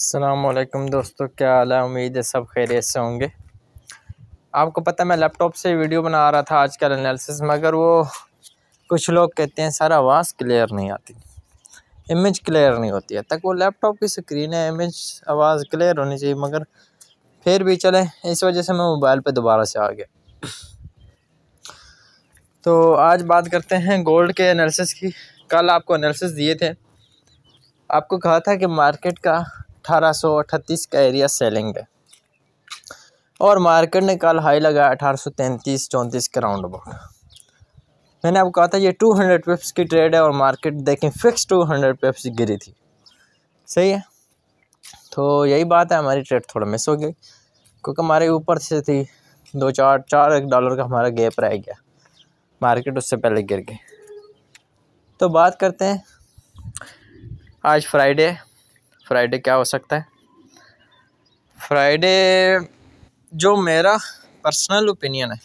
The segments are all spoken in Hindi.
अल्लाम दोस्तों क्या हाल है उम्मीद है सब खैरियत से होंगे आपको पता है मैं लैपटॉप से वीडियो बना रहा था आज का एनालिसिस मगर वो कुछ लोग कहते हैं सर आवाज़ क्लियर नहीं आती इमेज क्लियर नहीं होती है तक वो लैपटॉप की स्क्रीन है इमेज आवाज़ क्लियर होनी चाहिए मगर फिर भी चले इस वजह से मैं मोबाइल पर दोबारा से आ गया तो आज बात करते हैं गोल्ड के एनालिसिस की कल आपको एनालिसिस दिए थे आपको कहा था कि मार्केट का 1838 का एरिया सेलिंग है और मार्केट ने कल हाई लगाया अठारह सौ तैंतीस चौंतीस के राउंड अबाउट मैंने आपको कहा था ये टू हंड्रेड पिप्स की ट्रेड है और मार्केट देखें फिक्स टू हंड्रेड पिप्स गिरी थी सही है तो यही बात है हमारी ट्रेड थोड़ा मिस हो गई क्योंकि हमारे ऊपर से थी दो चार चार एक डॉलर का हमारा गैप रह गया मार्केट उससे पहले गिर गई तो बात करते हैं आज फ्राइडे फ्राइडे क्या हो सकता है फ्राइडे जो मेरा पर्सनल ओपिनियन है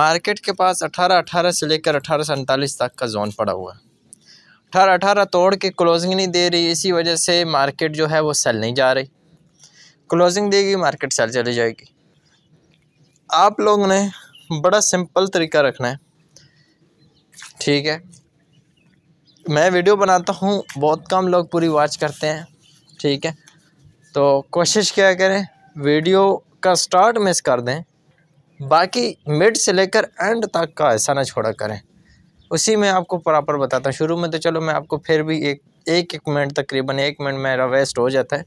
मार्केट के पास 18 अठारह से लेकर अठारह सैंतालीस तक का जोन पड़ा हुआ है अठारह अठारह तोड़ के क्लोजिंग नहीं दे रही इसी वजह से मार्केट जो है वो सेल नहीं जा रही क्लोजिंग देगी मार्केट सेल चली जाएगी आप लोगों ने बड़ा सिंपल तरीका रखना है ठीक है मैं वीडियो बनाता हूँ बहुत कम लोग पूरी वॉच करते हैं ठीक है तो कोशिश क्या करें वीडियो का स्टार्ट मिस कर दें बाकी मिड से लेकर एंड तक का ऐसा ना छोड़ा करें उसी में आपको प्रॉपर बताता हूँ शुरू में तो चलो मैं आपको फिर भी एक एक एक मिनट तकरीबन एक मिनट मेरा वेस्ट हो जाता है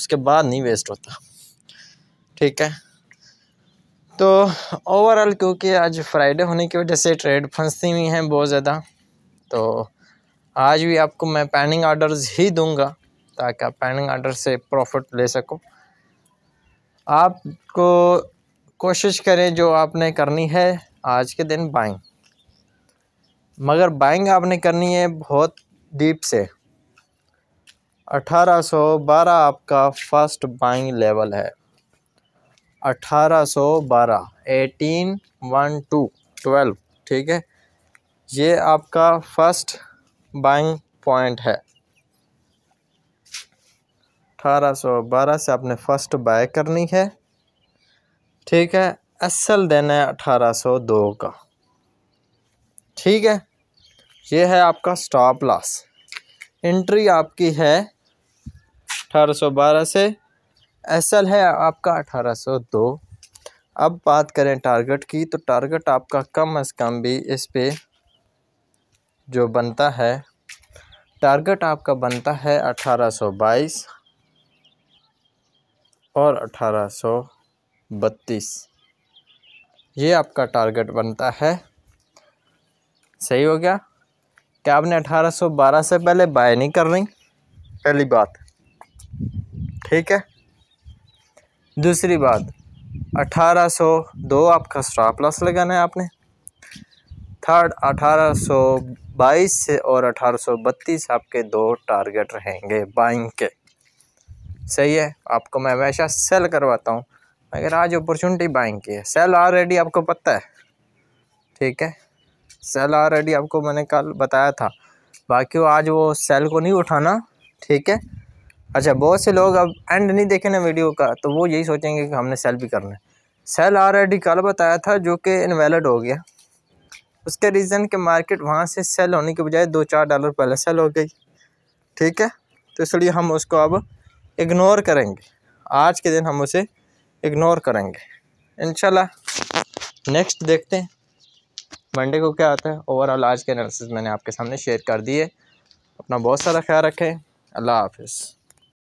उसके बाद नहीं वेस्ट होता ठीक है तो ओवरऑल क्योंकि आज फ्राइडे होने की वजह से ट्रेड फंसती हुई हैं बहुत ज़्यादा तो आज भी आपको मैं पैनिंग ऑर्डर्स ही दूंगा ताकि आप पैनिंग ऑर्डर से प्रॉफिट ले सको आपको कोशिश करें जो आपने करनी है आज के दिन बाइंग मगर बाइंग आपने करनी है बहुत डीप से 1812 आपका फर्स्ट बाइंग लेवल है 1812 सौ बारह ठीक है ये आपका फर्स्ट बाइंग पॉइंट है अठारह सौ बारह से आपने फ़र्स्ट बाय करनी है ठीक है असल देना है अठारह सौ दो का ठीक है ये है आपका स्टॉप लॉस एंट्री आपकी है अठारह सौ बारह से असल है आपका अठारह सौ दो अब बात करें टारगेट की तो टारगेट आपका कम अज़ कम भी इस पर जो बनता है टारगेट आपका बनता है 1822 और 1832 ये आपका टारगेट बनता है सही हो गया क्या आपने 1812 से पहले बाय नहीं कर रही पहली बात ठीक है दूसरी बात 1802 आपका स्टॉप लॉस लगाना है आपने थर्ड बाईस से और अठारह सौ बत्तीस आपके दो टारगेट रहेंगे बाइंग के सही है आपको मैं हमेशा सेल करवाता हूँ मगर आज अपॉर्चुनिटी बाइंग की है सेल ऑलरेडी आपको पता है ठीक है सेल ऑलरेडी आपको मैंने कल बताया था बाकी वो आज वो सेल को नहीं उठाना ठीक है अच्छा बहुत से लोग अब एंड नहीं देखे ना वीडियो का तो वो यही सोचेंगे कि हमने सेल भी करना है सेल ऑलरेडी कल बताया था जो कि इनवैलिड हो गया उसका रीज़न कि मार्केट वहाँ से सेल होने के बजाय दो चार डॉलर पहले सेल हो गई ठीक है तो इसलिए हम उसको अब इग्नोर करेंगे आज के दिन हम उसे इग्नोर करेंगे इन नेक्स्ट देखते हैं मंडे को क्या आता है ओवरऑल आज के एनालिसिस मैंने आपके सामने शेयर कर दिए अपना बहुत सारा ख्याल रखें अल्लाह हाफिज़